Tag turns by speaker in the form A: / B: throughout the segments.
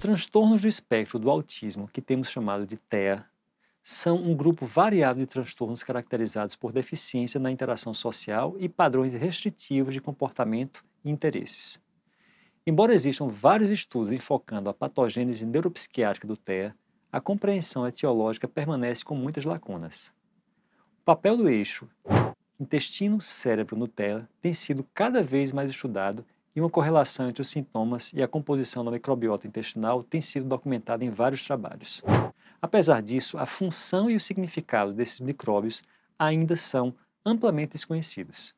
A: transtornos do espectro do autismo, que temos chamado de TEA, são um grupo variado de transtornos caracterizados por deficiência na interação social e padrões restritivos de comportamento e interesses. Embora existam vários estudos enfocando a patogênese neuropsiquiátrica do TEA, a compreensão etiológica permanece com muitas lacunas. O papel do eixo intestino-cérebro no TEA tem sido cada vez mais estudado e uma correlação entre os sintomas e a composição da microbiota intestinal tem sido documentada em vários trabalhos. Apesar disso, a função e o significado desses micróbios ainda são amplamente desconhecidos.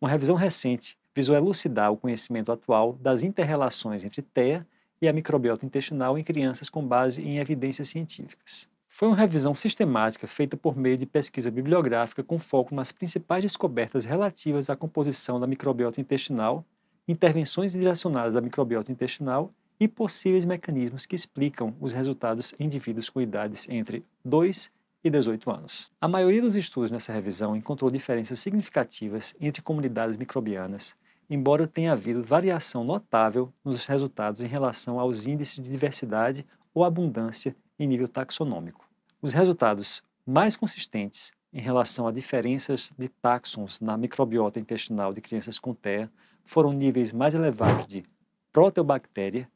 A: Uma revisão recente visou elucidar o conhecimento atual das interrelações entre TEA e a microbiota intestinal em crianças com base em evidências científicas. Foi uma revisão sistemática feita por meio de pesquisa bibliográfica com foco nas principais descobertas relativas à composição da microbiota intestinal intervenções direcionadas à microbiota intestinal e possíveis mecanismos que explicam os resultados em indivíduos com idades entre 2 e 18 anos. A maioria dos estudos nessa revisão encontrou diferenças significativas entre comunidades microbianas, embora tenha havido variação notável nos resultados em relação aos índices de diversidade ou abundância em nível taxonômico. Os resultados mais consistentes em relação a diferenças de taxons na microbiota intestinal de crianças com TEA foram níveis mais elevados de proteobactéria,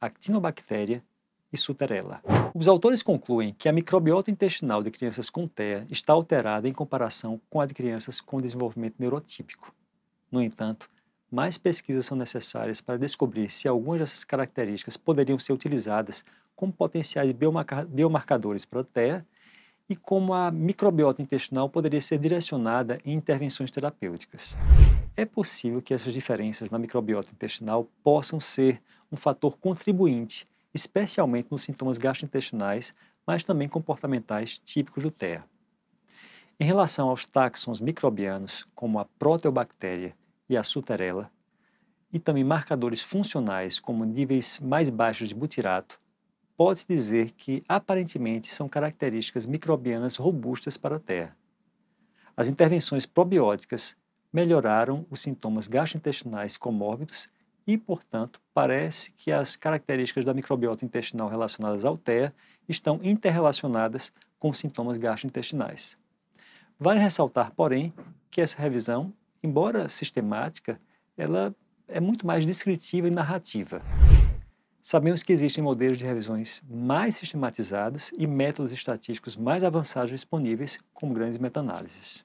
A: actinobactéria e suterella. Os autores concluem que a microbiota intestinal de crianças com TEA está alterada em comparação com a de crianças com desenvolvimento neurotípico. No entanto, mais pesquisas são necessárias para descobrir se algumas dessas características poderiam ser utilizadas como potenciais biomarcadores para a TEA e como a microbiota intestinal poderia ser direcionada em intervenções terapêuticas. É possível que essas diferenças na microbiota intestinal possam ser um fator contribuinte, especialmente nos sintomas gastrointestinais, mas também comportamentais típicos do TEA. Em relação aos taxons microbianos, como a proteobactéria e a suterela, e também marcadores funcionais, como níveis mais baixos de butirato, pode-se dizer que aparentemente são características microbianas robustas para a Terra. As intervenções probióticas melhoraram os sintomas gastrointestinais comórbidos e, portanto, parece que as características da microbiota intestinal relacionadas ao TEA estão interrelacionadas com sintomas gastrointestinais. Vale ressaltar, porém, que essa revisão, embora sistemática, ela é muito mais descritiva e narrativa. Sabemos que existem modelos de revisões mais sistematizados e métodos estatísticos mais avançados disponíveis, com grandes meta-análises.